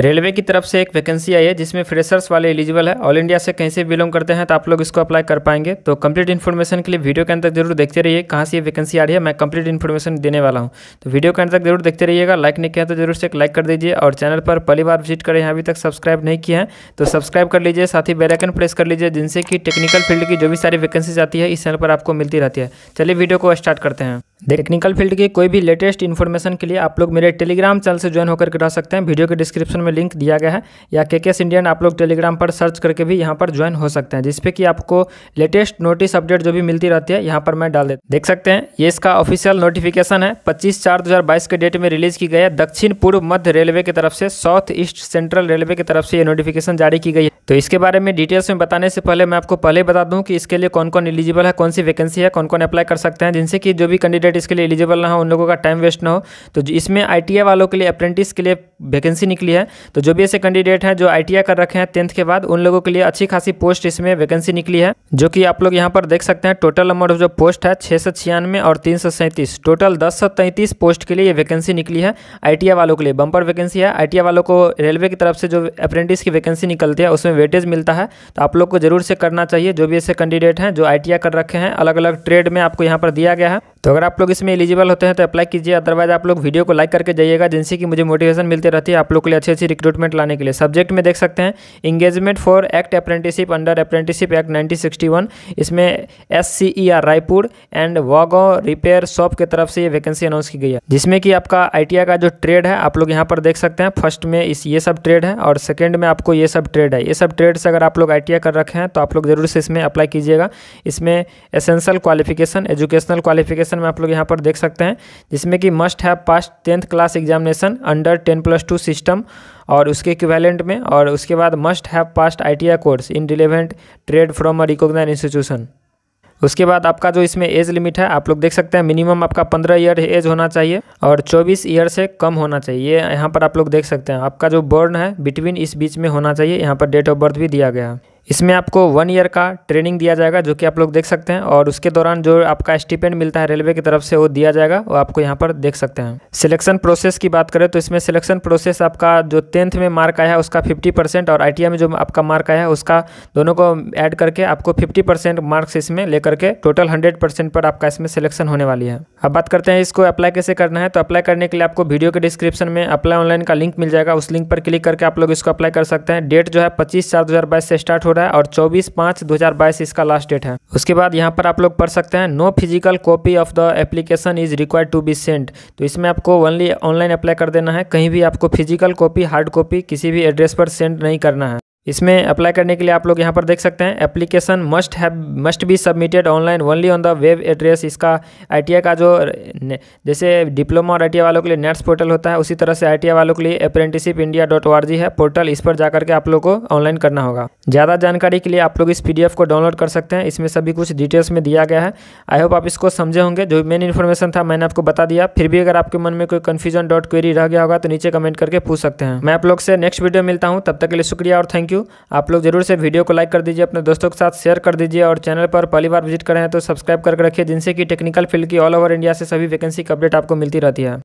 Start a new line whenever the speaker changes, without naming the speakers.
railway की तरफ से एक वैकेंसी आई है जिसमें फ्रेशर्स वाले एलिजिबल है ऑल इंडिया से कहीं से बिलोंग करते हैं तो आप लोग इसको अप्लाई कर पाएंगे तो कंप्लीट इन्फॉर्मेशन के लिए वीडियो के अंदर जरूर देखते रहिए कहाँ से ये वैकेंसी आ रही है मैं कंप्लीट इन्फॉर्मेशन देने वाला हूँ तो वीडियो के अंदर जरूर देखते रहिएगा लाइक नहीं किया तो जरूर से एक लाइक कर दीजिए और चैनल पर पहली बार विजिट करें अभी तक सब्सक्राइब नहीं किया है तो सब्सक्राइब कर लीजिए साथ ही बेलाइकन प्रेस कर लीजिए जिनसे कि टेक्निकल फील्ड की जो भी सारी वैकेंसीज आती है इस चैनल पर आपको मिलती रहती है चलिए वीडियो को स्टार्ट करते हैं टेक्निकल फील्ड की कोई भी लेटेस्ट इन्फॉर्मेशन के लिए आप लोग मेरे टेलीग्राम चैनल से ज्वाइन होकर रह सकते हैं वीडियो के डिस्क्रिप्शन में लिंक दिया गया है या के इंडियन आप लोग टेलीग्राम पर सर्च करके भी यहाँ पर ज्वाइन हो सकते हैं जिसपे कि आपको लेटेस्ट नोटिस अपडेट जो भी मिलती रहती है यहाँ पर मैं डाल देता देख सकते हैं ये इसका ऑफिशियल नोटिफिकेशन है पच्चीस चार दो के डेट में रिलीज की गई है दक्षिण पूर्व मध्य रेलवे की तरफ से साउथ ईस्ट सेंट्रल रेलवे की तरफ से ये नोटिफिकेशन जारी की गई है तो इसके बारे में डिटेल्स में बताने से पहले मैं आपको पहले बता दूं कि इसके लिए कौन कौन एलिजिबल है कौन सी वैकेंसी है कौन कौन अप्लाई कर सकते हैं जिनसे कि जो भी कैंडिडेट इसके लिए एलिजिबल ना हो उन लोगों का टाइम वेस्ट ना हो तो इसमें आई वालों के लिए अप्रेंटिस के लिए वैकेंसी निकली है तो जो भी ऐसे कैंडिडेट हैं जो आई कर रखे हैं टेंथ के बाद उन लोगों के लिए अच्छी खासी पोस्ट इसमें वैकेंसी निकली है जो कि आप लोग यहाँ पर देख सकते हैं टोटल नंबर ऑफ जो पोस्ट है छः और तीन टोटल दस पोस्ट के लिए ये वैकेंसी निकली है आई वालों के लिए बंपर वैकेंसी है आई वालों को रेलवे की तरफ से जो अप्रेंटिस की वैकेंसी निकलती है उसमें वेटेज मिलता है तो आप लोग को जरूर से करना चाहिए जो भी ऐसे कैंडिडेट हैं जो आई कर रखे हैं अलग अलग ट्रेड में आपको यहाँ पर दिया गया है तो अगर आप लोग इसमें एलिजिबल होते हैं तो अप्लाई कीजिए अदरवाइज आप लोग वीडियो को लाइक करके जाइएगा जिनसे कि मुझे मोटिवेशन मिलती रहती है आप लोग के लिए अच्छी अच्छी रिक्रूटमेंट लाने के लिए सब्जेक्ट में देख सकते हैं engagement for act apprenticeship under apprenticeship act nineteen इसमें S C E R Raipur and wagon repair shop की तरफ से ये वैकेंसी अनाउंस की गई है जिसमें कि आपका आई का जो ट्रेड है आप लोग यहाँ पर देख सकते हैं फर्स्ट में इस ये सब ट्रेड है और सेकेंड में आपको ये सब ट्रेड है ये सब ट्रेड से अगर आप लोग आई कर रखे हैं तो आप लोग जरूर से इसमें अप्लाई कीजिएगा इसमें essential qualification educational qualification section में आप लोग यहाँ पर देख सकते हैं जिसमें कि must have pass tenth class examination under ten plus two system और उसके इक्विवेलेंट में और उसके बाद must have passed I course in relevant trade from a recognise institution उसके बाद आपका जो इसमें एज लिमिट है आप लोग देख सकते हैं मिनिमम आपका पंद्रह ईयर एज होना चाहिए और चौबीस ईयर से कम होना चाहिए ये यहाँ पर आप लोग देख सकते हैं आपका जो बर्न है बिटवीन इस बीच में होना चाहिए यहाँ पर डेट ऑफ बर्थ भी दिया गया है इसमें आपको वन ईयर का ट्रेनिंग दिया जाएगा जो कि आप लोग देख सकते हैं और उसके दौरान जो आपका स्टिपेंड मिलता है रेलवे की तरफ से वो दिया जाएगा वो आपको यहाँ पर देख सकते हैं सिलेक्शन प्रोसेस की बात करें तो इसमें सिलेक्शन प्रोसेस आपका जो टेंथ में मार्क आया है उसका फिफ्टी परसेंट और आई में जो आपका मार्क आया है उसका दोनों को ऐड करके आपको फिफ्टी परसेंट मार्क्स इसमें लेकर के टोटल हंड्रेड परसेंट पर आपका इसमें सिलेक्शन होने वाली है अब बात करते हैं इसको अप्लाई कैसे करना है तो अप्लाई करने के लिए आपको वीडियो के डिस्क्रिप्शन में अप्लाई ऑनलाइन का लिंक मिल जाएगा उस लिंक पर क्लिक करके आप लोग इसको अप्लाई कर सकते हैं डेट जो है पच्चीस चार दो से स्टार्ट हो एपिसोड है और 24 पाँच 2022 इसका लास्ट डेट है उसके बाद यहाँ पर आप लोग पढ़ सकते हैं no physical copy of the application is required to be send तो इसमें आपको ओनली ऑनलाइन अप्लाई कर देना है कहीं भी आपको फिजिकल कॉपी हार्ड कॉपी किसी भी एड्रेस पर सेंड नहीं करना है इसमें अप्लाई करने के लिए आप लोग यहाँ पर देख सकते हैं application must have must be submitted online only on the web address इसका आई का जो जैसे डिप्लोमा और आई वालों के लिए नेट्स पोर्टल होता है उसी तरह से आई वालों के लिए अप्रेंटिसिप इंडिया डॉट ओ है पोर्टल इस पर जाकर के आप लोग को ऑनलाइन करना होगा ज़्यादा जानकारी के लिए आप लोग इस पी को डाउनलोड कर सकते हैं इसमें सभी कुछ डिटेल्स में दिया गया है आई होप आप इसको समझे होंगे जो मेन इन्फॉर्मेशन था मैंने आपको बता दिया फिर भी अगर आपके मन में कोई कन्फ्यूजन डॉट क्वेरी रह गया होगा तो नीचे कमेंट करके पूछ सकते हैं मैं आप लोग से नेक्स्ट वीडियो मिलता हूँ तब तक के लिए शुक्रिया और थैंक यू यू आप लोग जरूर से वीडियो को लाइक कर दीजिए अपने दोस्तों के साथ शेयर कर दीजिए और चैनल पर पहली बार विजिट करें तो सब्सक्राइब करके रखिए जिनसे कि टेक्निकल फील्ड की ऑल ओवर इंडिया से सभी वैकेंसी की अपडेट आपको मिलती रहती है